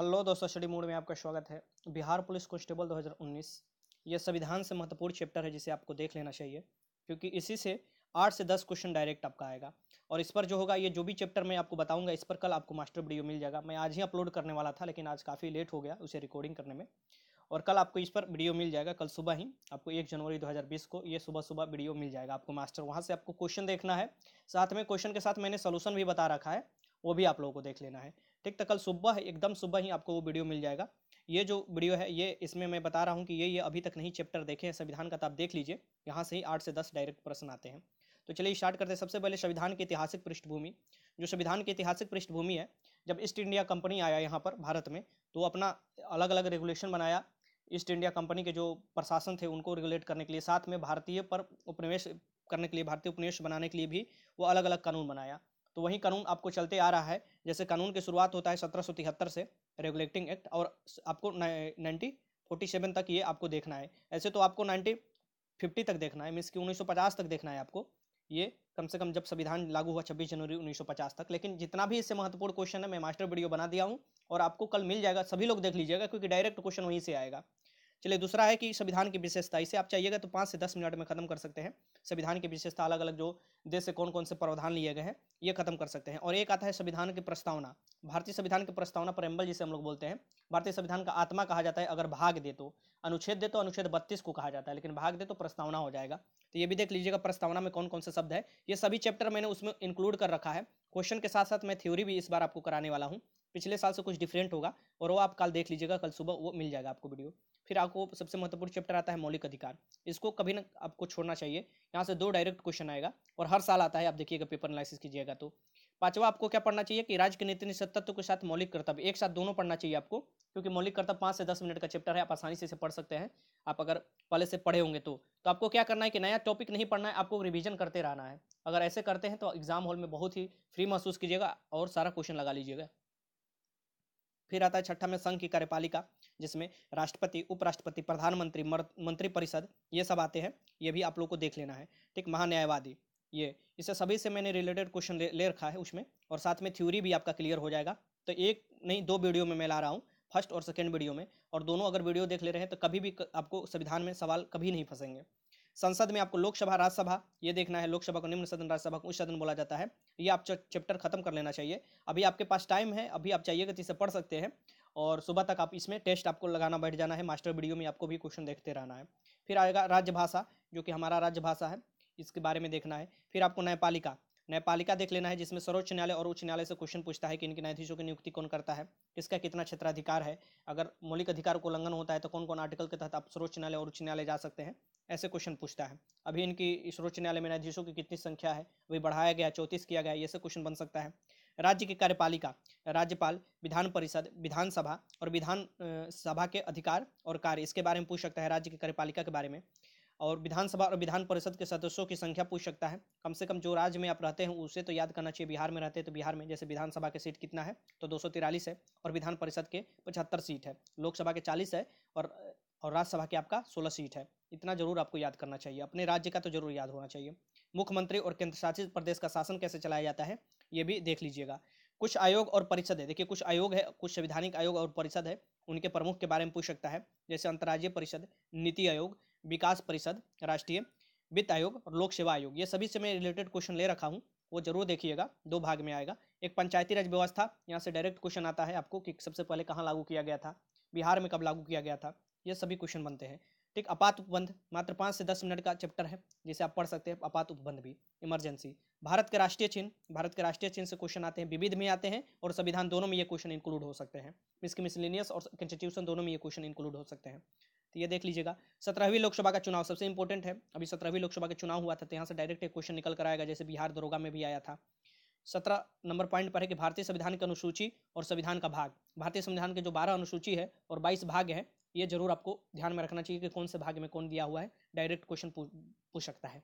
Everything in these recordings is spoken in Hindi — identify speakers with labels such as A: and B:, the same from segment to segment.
A: हेलो दोस्तों स्टडी मोड में आपका स्वागत है बिहार पुलिस कॉन्स्टेबल 2019 यह संविधान से महत्वपूर्ण चैप्टर है जिसे आपको देख लेना चाहिए क्योंकि इसी से आठ से दस क्वेश्चन डायरेक्ट आपका आएगा और इस पर जो होगा ये जो भी चैप्टर मैं आपको बताऊंगा इस पर कल आपको मास्टर वीडियो मिल जाएगा मैं आज ही अपलोड करने वाला था लेकिन आज काफ़ी लेट हो गया उसे रिकॉर्डिंग करने में और कल आपको इस पर वीडियो मिल जाएगा कल सुबह ही आपको एक जनवरी 2020 को ये सुबह सुबह वीडियो मिल जाएगा आपको मास्टर वहाँ से आपको क्वेश्चन देखना है साथ में क्वेश्चन के साथ मैंने सोलूशन भी बता रखा है वो भी आप लोगों को देख लेना है ठीक तो कल सुबह एकदम सुबह ही आपको वो वीडियो मिल जाएगा ये जो वीडियो है ये इसमें मैं बता रहा हूँ कि ये ये अभी तक नहीं चैप्टर देखे हैं संविधान का तो आप देख लीजिए यहाँ से ही आठ से दस डायरेक्ट प्रश्न आते हैं तो चलिए स्टार्ट करते हैं सबसे पहले संविधान की ऐतिहासिक पृष्ठभूमि जो संविधान की ऐतिहासिक पृष्ठभूमि है जब ईस्ट इंडिया कंपनी आया यहाँ पर भारत में तो अपना अलग अलग रेगुलेशन बनाया ईस्ट इंडिया कंपनी के जो प्रशासन थे उनको रेगुलेट करने के लिए साथ में भारतीय पर उपनिवेश करने के लिए भारतीय उपनिवेश बनाने के लिए भी वो अलग अलग कानून बनाया तो वही कानून आपको चलते आ रहा है जैसे कानून की शुरुआत होता है सत्रह से रेगुलेटिंग एक्ट और आपको नाइनटीन फोर्टी सेवन तक ये आपको देखना है ऐसे तो आपको नाइनटीन फिफ्टी तक देखना है मीन्स कि पचास तक देखना है आपको ये कम से कम जब संविधान लागू हुआ छब्बीस जनवरी उन्नीस सौ पचास तक लेकिन जितना भी इससे महत्वपूर्ण क्वेश्चन है मैं मास्टर वीडियो बना दिया हूँ और आपको कल मिल जाएगा सभी लोग देख लीजिएगा क्योंकि डायरेक्ट क्वेश्चन वहीं से आएगा चलिए दूसरा है कि संविधान की विशेषता इसे आप चाहिएगा तो पाँच से दस मिनट में खत्म कर सकते हैं संविधान की विशेषता अलग अलग जो देश से कौन कौन से प्रावधान लिए गए हैं ये खत्म कर सकते हैं और एक आता है संविधान की प्रस्तावना भारतीय संविधान की प्रस्तावना प्रेम्बल जिसे हम लोग बोलते हैं भारतीय संविधान का आत्मा कहा जाता है अगर भाग दे तो अनुच्छेद दे तो अनुच्छेद बत्तीस को कहा जाता है लेकिन भाग दे तो प्रस्तावना हो जाएगा तो ये भी देख लीजिएगा प्रस्तावना में कौन कौन से शब्द है ये सभी चैप्टर मैंने उसमें इंक्लूड कर रखा है क्वेश्चन के साथ साथ मैं थ्योरी भी इस बार आपको कराने वाला हूँ पिछले साल से कुछ डिफरेंट होगा और वो आप कल देख लीजिएगा कल सुबह वो मिल जाएगा आपको वीडियो फिर आपको सबसे महत्वपूर्ण चैप्टर आता है मौलिक अधिकार इसको कभी ना आपको छोड़ना चाहिए यहाँ से दो डायरेक्ट क्वेश्चन आएगा और हर साल आता है आप देखिएगा पेपर एनालिसिस कीजिएगा तो पांचवा आपको क्या पढ़ना चाहिए कि राज्य के नीति तत्व के साथ मौलिक कर्तव्य एक साथ दोनों पढ़ना चाहिए आपको क्योंकि मौलिक कर्तव्य पाँच से दस मिनट का चैप्टर है आप आसानी से इसे पढ़ सकते हैं आप अगर पहले से पढ़े होंगे तो तो आपको क्या करना है कि नया टॉपिक नहीं पढ़ना है आपको रिविजन करते रहना है अगर ऐसे करते हैं तो एग्जाम हॉल में बहुत ही फ्री महसूस कीजिएगा और सारा क्वेश्चन लगा लीजिएगा फिर आता है छठा में संघ की कार्यपालिका जिसमें राष्ट्रपति उपराष्ट्रपति प्रधानमंत्री मंत्रिपरिषद ये सब आते हैं ये भी आप लोग को देख लेना है ठीक महान्यायवादी ये इसे सभी से मैंने रिलेटेड क्वेश्चन ले, ले रखा है उसमें और साथ में थ्योरी भी आपका क्लियर हो जाएगा तो एक नहीं दो वीडियो में मैं ला रहा हूँ फर्स्ट और सेकेंड वीडियो में और दोनों अगर वीडियो देख ले रहे हैं तो कभी भी आपको संविधान में सवाल कभी नहीं फंसेंगे संसद में आपको लोकसभा राज्यसभा ये देखना है लोकसभा को निम्न सदन राज्यसभा को उच्च सदन बोला जाता है ये आप चैप्टर खत्म कर लेना चाहिए अभी आपके पास टाइम है अभी आप चाहिए गति से पढ़ सकते हैं और सुबह तक आप इसमें टेस्ट आपको लगाना बैठ जाना है मास्टर वीडियो में आपको भी क्वेश्चन देखते रहना है फिर आएगा राज्य भाषा जो कि हमारा राज्य भाषा है इसके बारे में देखना है फिर आपको न्यायपालिका न्यायपालिका देख लेना है जिसमें सर्वोच्च न्यायालय और उच्च न्यायालय से क्वेश्चन पूछता है कि इनके न्यायाधीशों की नियुक्ति कौन करता है किसका कितना क्षेत्राधिकार है अगर मौलिक अधिकार को उल्लंघन होता है तो कौन कौन आर्टिकल के तहत आप सर्वोच्च न्यायालय और उच्च न्यायालय जा सकते हैं ऐसे क्वेश्चन पूछता है अभी इनकी सर्वोच्च न्यायालय में न्यायाधीशों की कितनी संख्या है वही बढ़ाया गया चौंतीस किया गया ये सब क्वेश्चन बन सकता है राज्य की कार्यपालिका राज्यपाल विधान परिषद विधानसभा और विधान सभा के अधिकार और कार्य इसके बारे में पूछ सकता है राज्य की कार्यपालिका के बारे में और विधानसभा और विधान परिषद के सदस्यों की संख्या पूछ सकता है कम से कम जो राज्य में आप रहते हैं उसे तो याद करना चाहिए बिहार में रहते हैं तो बिहार में जैसे विधानसभा के सीट कितना है तो दो है और विधान परिषद के पचहत्तर सीट है लोकसभा के चालीस है और और राज्यसभा के आपका सोलह सीट है इतना जरूर आपको याद करना चाहिए अपने राज्य का तो जरूर याद होना चाहिए मुख्यमंत्री और केंद्रशासित प्रदेश का शासन कैसे चलाया जाता है ये भी देख लीजिएगा कुछ आयोग और परिषद है देखिए कुछ आयोग है कुछ संविधानिक आयोग और परिषद है उनके प्रमुख के बारे में पूछ सकता है जैसे अंतर्राज्यीय परिषद नीति आयोग विकास परिषद राष्ट्रीय वित्त आयोग और लोक सेवा आयोग ये सभी से मैं रिलेटेड क्वेश्चन ले रखा हूँ वो जरूर देखिएगा दो भाग में आएगा एक पंचायती राज व्यवस्था यहाँ से डायरेक्ट क्वेश्चन आता है आपको कि सबसे पहले कहाँ लागू किया गया था बिहार में कब लागू किया गया था ये सभी क्वेश्चन बनते हैं ठीक अपात उपबंध मात्र पाँच से दस मिनट का चैप्टर है जिसे आप पढ़ सकते हैं अपात उपबंध भी इमरजेंसी भारत के राष्ट्रीय चिन्ह भारत के राष्ट्रीय चिन्ह से क्वेश्चन आते हैं विविध में आते हैं और संविधान दोनों में ये क्वेश्चन इंक्लूड हो सकते हैं इसके मिसलिनियस और कंस्टिट्यूशन दोनों में ये क्वेश्चन इंक्लूड हो सकते हैं तो ये देख लीजिएगा सत्रहवीं लोकसभा का चुनाव सबसे इंपॉर्टेंट है अभी सत्रहवीं लोकसभा का चुनाव हुआ था तो यहाँ से डायरेक्ट एक क्वेश्चन निकल कर आएगा जैसे बिहार दरोगा में भी आया था सत्रह नंबर पॉइंट पर है कि भारतीय संविधान की अनुसूची और संविधान का भाग भारतीय संविधान के जो बारह अनुसूची है और बाईस भाग हैं ये जरूर आपको ध्यान में रखना चाहिए कि कौन से भाग में कौन दिया हुआ है डायरेक्ट क्वेश्चन पूछ सकता है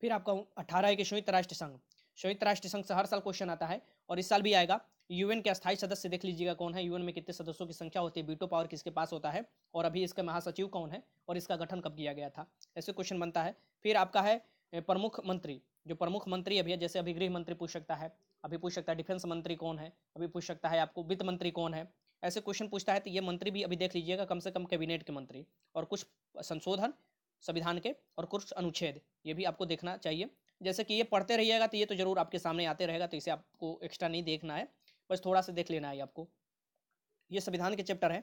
A: फिर आपका अठारह है कि संयुक्त राष्ट्र संघ संयुक्त राष्ट्र संघ से हर साल क्वेश्चन आता है और इस साल भी आएगा यूएन के स्थायी सदस्य देख लीजिएगा कौन है यूएन में कितने सदस्यों की संख्या होती है बीटो पावर किसके पास होता है और अभी इसका महासचिव कौन है और इसका गठन कब किया गया था ऐसे क्वेश्चन बनता है फिर आपका है प्रमुख मंत्री जो प्रमुख मंत्री अभी है जैसे अभी गृह मंत्री पूछ सकता है अभी पूछ सकता है डिफेंस मंत्री कौन है अभी पूछ सकता है आपको वित्त मंत्री कौन है ऐसे क्वेश्चन पूछता है तो ये मंत्री भी अभी देख लीजिएगा कम से कम कैबिनेट के मंत्री और कुछ संशोधन संविधान के और कुछ अनुच्छेद ये भी आपको देखना चाहिए जैसे कि ये पढ़ते रहिएगा तो ये तो ज़रूर आपके सामने आते रहेगा तो इसे आपको एक्स्ट्रा नहीं देखना है बस थोड़ा सा देख लेना है आपको ये संविधान के चैप्टर हैं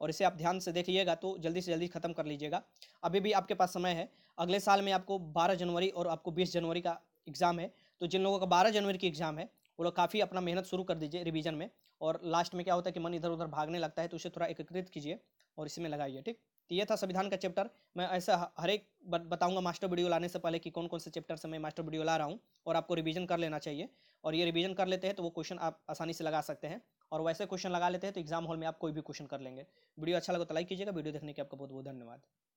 A: और इसे आप ध्यान से देखिएगा तो जल्दी से जल्दी ख़त्म कर लीजिएगा अभी भी आपके पास समय है अगले साल में आपको बारह जनवरी और आपको बीस जनवरी का एग्ज़ाम है तो जिन लोगों का बारह जनवरी की एग्ज़ाम है वो लोग काफ़ी अपना मेहनत शुरू कर दीजिए रिवीजन में और लास्ट में क्या होता है कि मन इधर उधर भागने लगता है तो उसे थोड़ा एकीकृत कीजिए और इसी में लगाइए ठीक तो ये था संविधान का चैप्टर मैं ऐसा हर एक बताऊंगा मास्टर वीडियो लाने से पहले कि कौन कौन से चैप्टर से मैं मास्टर वीडियो ला रहा हूँ और आपको रिवीजन कर लेना चाहिए और ये रिवीजन कर लेते हैं तो वो क्वेश्चन आप आसानी से लगा सकते हैं और वैसे क्वेश्चन लगा लेते हैं तो एग्जाम हॉल में आप कोई भी क्वेश्चन कर लेंगे वीडियो अच्छा लगा तो लाइक कीजिएगा वीडियो देखने के आपका बहुत बहुत धन्यवाद